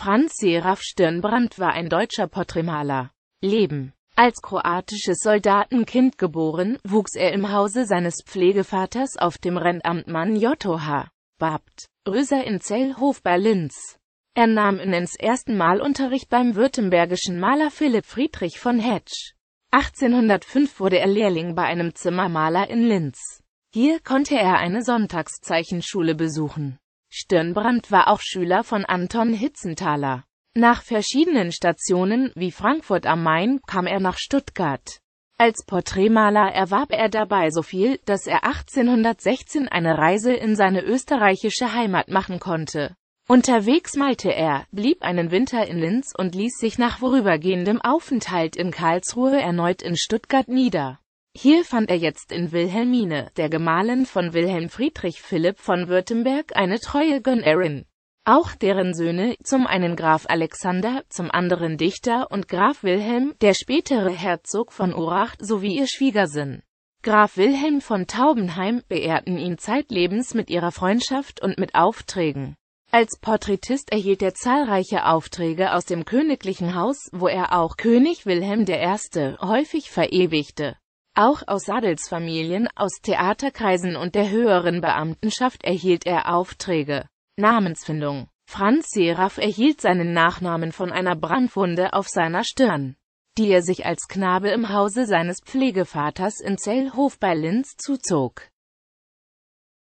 Franz Seraf Stirnbrand war ein deutscher Porträtmaler. Leben als kroatisches Soldatenkind geboren, wuchs er im Hause seines Pflegevaters auf dem Rentamtmann Jotto H. Babt Röser in Zellhof bei Linz. Er nahm in ins ersten Mal Unterricht beim württembergischen Maler Philipp Friedrich von Hetsch. 1805 wurde er Lehrling bei einem Zimmermaler in Linz. Hier konnte er eine Sonntagszeichenschule besuchen. Stirnbrand war auch Schüler von Anton Hitzenthaler. Nach verschiedenen Stationen, wie Frankfurt am Main, kam er nach Stuttgart. Als Porträtmaler erwarb er dabei so viel, dass er 1816 eine Reise in seine österreichische Heimat machen konnte. Unterwegs malte er, blieb einen Winter in Linz und ließ sich nach vorübergehendem Aufenthalt in Karlsruhe erneut in Stuttgart nieder. Hier fand er jetzt in Wilhelmine, der Gemahlin von Wilhelm Friedrich Philipp von Württemberg, eine treue Gönnerin. Auch deren Söhne, zum einen Graf Alexander, zum anderen Dichter und Graf Wilhelm, der spätere Herzog von Uracht, sowie ihr Schwiegersinn. Graf Wilhelm von Taubenheim beehrten ihn zeitlebens mit ihrer Freundschaft und mit Aufträgen. Als Porträtist erhielt er zahlreiche Aufträge aus dem königlichen Haus, wo er auch König Wilhelm I. häufig verewigte. Auch aus Adelsfamilien, aus Theaterkreisen und der höheren Beamtenschaft erhielt er Aufträge. Namensfindung Franz Seraph erhielt seinen Nachnamen von einer Brandwunde auf seiner Stirn, die er sich als Knabe im Hause seines Pflegevaters in Zellhof bei Linz zuzog.